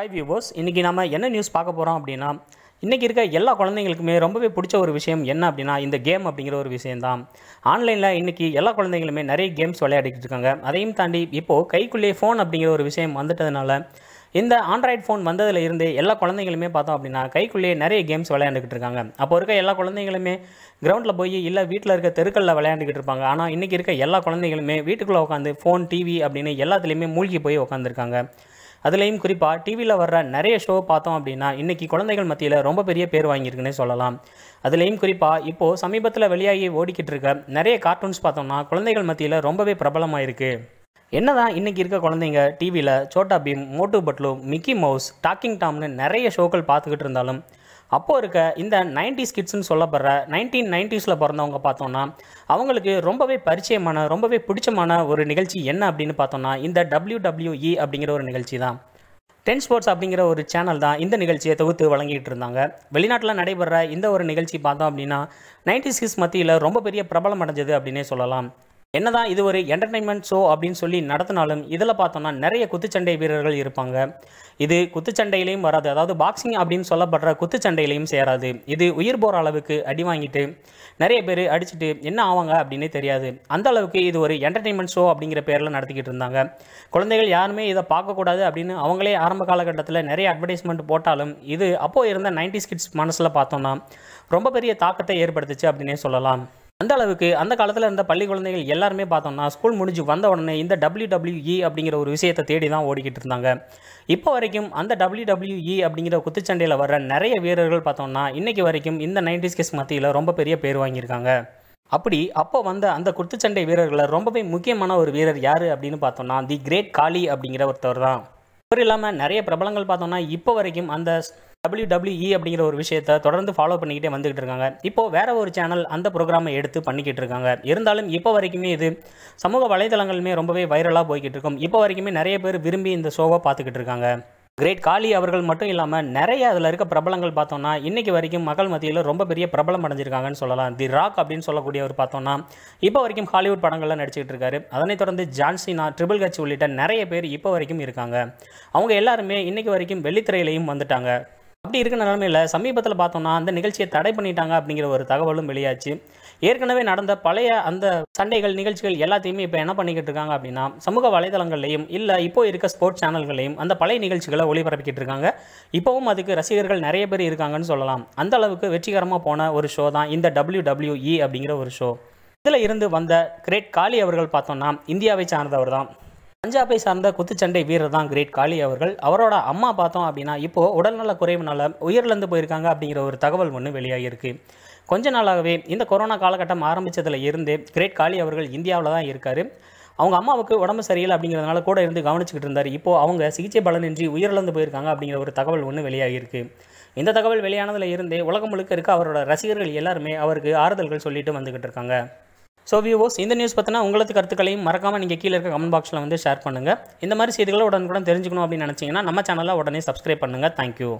hi viewers இன்றைக்கி நம்ம என்ன நியூஸ் பார்க்க போகிறோம் அப்படின்னா இன்றைக்கி இருக்க எல்லா குழந்தைங்களுக்குமே ரொம்பவே பிடிச்ச ஒரு விஷயம் என்ன அப்படின்னா இந்த கேம் அப்படிங்கிற ஒரு விஷயந்தான் ஆன்லைனில் இன்றைக்கி எல்லா குழந்தைங்களுமே நிறைய கேம்ஸ் விளையாடிக்கிட்டு இருக்காங்க அதையும் தாண்டி இப்போது கைக்குள்ளேயே ஃபோன் அப்படிங்கிற ஒரு விஷயம் வந்துட்டதுனால இந்த ஆண்ட்ராய்ட் ஃபோன் வந்ததில் இருந்து எல்லா குழந்தைங்களுமே பார்த்தோம் அப்படின்னா கைக்குள்ளேயே நிறைய கேம்ஸ் விளையாண்டுக்கிட்டு இருக்காங்க அப்போ இருக்க எல்லா குழந்தைங்களுமே கிரவுண்டில் போய் இல்லை வீட்டில் இருக்க தெருக்களில் விளையாண்டுக்கிட்டு இருப்பாங்க ஆனால் இன்றைக்கி இருக்க எல்லா குழந்தைங்களுமே வீட்டுக்குள்ளே உட்காந்து ஃபோன் டிவி அப்படின்னு எல்லாத்துலேயுமே மூழ்கி போய் உட்காந்துருக்காங்க அதுலேயும் குறிப்பாக டிவியில் வர்ற நிறைய ஷோ பார்த்தோம் அப்படின்னா இன்றைக்கி குழந்தைகள் மத்தியில் ரொம்ப பெரிய பேர் வாங்கியிருக்குன்னே சொல்லலாம் அதுலேயும் குறிப்பாக இப்போது சமீபத்தில் வெளியாகி ஓடிக்கிட்டு இருக்க நிறைய கார்ட்டூன்ஸ் பார்த்தோம்னா குழந்தைகள் மத்தியில் ரொம்பவே பிரபலமாக இருக்குது என்னதான் இன்றைக்கி இருக்க குழந்தைங்க டிவியில் Chhota Bheem Motu Patlu Mickey Mouse talking டாம்னு நிறைய ஷோக்கள் பார்த்துக்கிட்டு இருந்தாலும் அப்போது இருக்க இந்த நைன்டிஸ் கிட்ஸ்னு சொல்லப்படுற நைன்டீன் நைன்டிஸில் பிறந்தவங்க பார்த்தோன்னா அவங்களுக்கு ரொம்பவே பரிச்சயமான ரொம்பவே பிடிச்சமான ஒரு நிகழ்ச்சி என்ன அப்படின்னு பார்த்தோன்னா இந்த டபிள்யூ டபிள்யூஇ e அப்படிங்கிற ஒரு நிகழ்ச்சி தான் டென் ஸ்போர்ட்ஸ் அப்படிங்கிற ஒரு சேனல் தான் இந்த நிகழ்ச்சியை தொகுத்து வழங்கிட்டு இருந்தாங்க வெளிநாட்டில் நடைபெற இந்த ஒரு நிகழ்ச்சி பார்த்தோம் அப்படின்னா நைன்டி சிக்ஸ் மத்தியில் ரொம்ப பெரிய பிரபலம் அடைஞ்சது அப்படின்னே சொல்லலாம் என்னதான் இது ஒரு என்டர்டைன்மெண்ட் ஷோ அப்படின்னு சொல்லி நடத்தினாலும் இதில் பார்த்தோம்னா நிறைய குத்துச்சண்டை வீரர்கள் இருப்பாங்க இது குத்துச்சண்டையிலையும் வராது அதாவது பாக்ஸிங் அப்படின்னு சொல்லப்படுற குத்துச்சண்டையிலையும் சேராது இது உயிர் போகிற அளவுக்கு அடி வாங்கிட்டு நிறைய பேர் அடிச்சுட்டு என்ன ஆவாங்க அப்படின்னே தெரியாது அந்த அளவுக்கு இது ஒரு என்டர்டைன்மெண்ட் ஷோ அப்படிங்கிற பேரில் நடத்திக்கிட்டு இருந்தாங்க குழந்தைகள் யாருமே இதை பார்க்கக்கூடாது அப்படின்னு அவங்களே ஆரம்ப காலகட்டத்தில் நிறைய அட்வர்டைஸ்மெண்ட் போட்டாலும் இது அப்போது இருந்த நைன்டி ஸ்கிட்ஸ் மனசில் பார்த்தோம்னா ரொம்ப பெரிய தாக்கத்தை ஏற்படுத்துச்சு அப்படின்னே சொல்லலாம் அந்த அளவுக்கு அந்த காலத்தில் இருந்த பள்ளி குழந்தைகள் எல்லாருமே பார்த்தோம்னா ஸ்கூல் முடிஞ்சு வந்த உடனே இந்த டபிள்யூ டபிள்யூஇ e அப்படிங்கிற ஒரு விஷயத்தை தேடி தான் ஓடிக்கிட்டு இருந்தாங்க இப்போ வரைக்கும் அந்த டபிள்யூ டபிள்யூஇ e அப்படிங்கிற குத்துச்சண்டையில் வர நிறைய வீரர்கள் பார்த்தோம்னா இன்றைக்கி வரைக்கும் இந்த நைன்டிஸ் கேஸ் மத்தியில் ரொம்ப பெரிய பேர் வாங்கியிருக்காங்க அப்படி அப்போ வந்த அந்த குத்துச்சண்டை வீரர்களை ரொம்பவே முக்கியமான ஒரு வீரர் யார் அப்படின்னு பார்த்தோம்னா தி கிரேட் காலி அப்படிங்கிற ஒருத்தவர் தான் இவர் இல்லாமல் நிறைய பிரபலங்கள் பார்த்தோம்னா இப்போ வரைக்கும் அந்த டபிள்யூடபிள்யூஇ e அப்படிங்கிற ஒரு விஷயத்தை தொடர்ந்து ஃபாலோ பண்ணிக்கிட்டே வந்துகிட்டு இருக்காங்க இப்போ வேற ஒரு சேனல் அந்த ப்ரோக்ராமை எடுத்து பண்ணிக்கிட்டு இருக்காங்க இருந்தாலும் இப்போ வரைக்குமே இது சமூக வலைதளங்களுமே ரொம்பவே வைரலாக போய்கிட்டு இருக்கும் இப்போ வரைக்குமே நிறைய பேர் விரும்பி இந்த ஷோவை பார்த்துக்கிட்டு இருக்காங்க கிரேட் காலி அவர்கள் மட்டும் இல்லாமல் நிறைய அதில் இருக்க பிரபலங்கள் பார்த்தோம்னா இன்றைக்கு வரைக்கும் மக்கள் மத்தியில் ரொம்ப பெரிய பிரபலம் அடைஞ்சிருக்காங்கன்னு சொல்லலாம் தி ராக் அப்படின்னு சொல்லக்கூடியவர் பார்த்தோம்னா இப்போ வரைக்கும் ஹாலிவுட் படங்களில் நடிச்சிக்கிட்டு இருக்காரு அதனைத் தொடர்ந்து ஜான்சினா ட்ரிபிள் கட்சி உள்ளிட்ட நிறைய பேர் இப்போ வரைக்கும் இருக்காங்க அவங்க எல்லாருமே இன்றைக்கி வரைக்கும் வெள்ளித்திரையிலையும் வந்துட்டாங்க அப்படி இருக்க நிலைமையில் சமீபத்தில் பார்த்தோம்னா அந்த நிகழ்ச்சியை தடை பண்ணிட்டாங்க அப்படிங்கிற ஒரு தகவலும் வெளியாச்சு ஏற்கனவே நடந்த பழைய அந்த சண்டைகள் நிகழ்ச்சிகள் எல்லாத்தையுமே இப்போ என்ன பண்ணிக்கிட்டு இருக்காங்க அப்படின்னா சமூக வலைதளங்கள்லையும் இல்லை இப்போ இருக்க ஸ்போர்ட்ஸ் சேனல்களையும் அந்த பழைய நிகழ்ச்சிகளை ஒளிபரப்பிக்கிட்டு இருக்காங்க இப்போவும் அதுக்கு ரசிகர்கள் நிறைய பேர் இருக்காங்கன்னு சொல்லலாம் அந்த அளவுக்கு வெற்றிகரமாக போன ஒரு ஷோ தான் இந்த டபிள்யூ டபிள்யூஇ e அப்படிங்கிற ஒரு ஷோ இதில் இருந்து வந்த கிரேட் காலி அவர்கள் பார்த்தோம்னா இந்தியாவை சார்ந்தவர் தான் பஞ்சாபை சார்ந்த குத்துச்சண்டை வீரர் தான் கிரேட் காளி அவர்கள் அவரோட அம்மா பார்த்தோம் அப்படின்னா இப்போது உடல்நல குறைவுனால உயிரிழந்து போயிருக்காங்க அப்படிங்கிற ஒரு தகவல் ஒன்று வெளியாகியிருக்கு கொஞ்ச நாளாகவே இந்த கொரோனா காலகட்டம் ஆரம்பித்ததில் இருந்து கிரேட் காளி அவர்கள் இந்தியாவில் தான் இருக்கார் அவங்க அம்மாவுக்கு உடம்பு சரியில்லை அப்படிங்கிறதுனால கூட இருந்து கவனிச்சுக்கிட்டு இருந்தார் இப்போது அவங்க சிகிச்சை பலனின்றி உயிரிழந்து போயிருக்காங்க அப்படிங்கிற ஒரு தகவல் ஒன்று வெளியாகியிருக்கு இந்த தகவல் வெளியானதில் இருந்தே உலகம் முழுக்க இருக்க அவரோட ரசிகர்கள் எல்லாருமே அவருக்கு ஆறுதல்கள் சொல்லிட்டு வந்துக்கிட்டு இருக்காங்க ஸோ வியூவோஸ் இந்த நியூஸ் பற்றினா உங்களது கருத்துக்களையும் மறக்காமல் நீங்கள் கீழே இருக்க கமெண்ட் பாக்ஸில் வந்து ஷேர் பண்ணுங்கள் இந்த மாதிரி செய்திகளை உடனுக்குடன் தெரிஞ்சுக்கணும் அப்படின்னு நினச்சிங்கன்னா நம்ம சேனலில் உடனே சப்ஸ்கிரைப் பண்ணுங்கள் தேங்க்யூ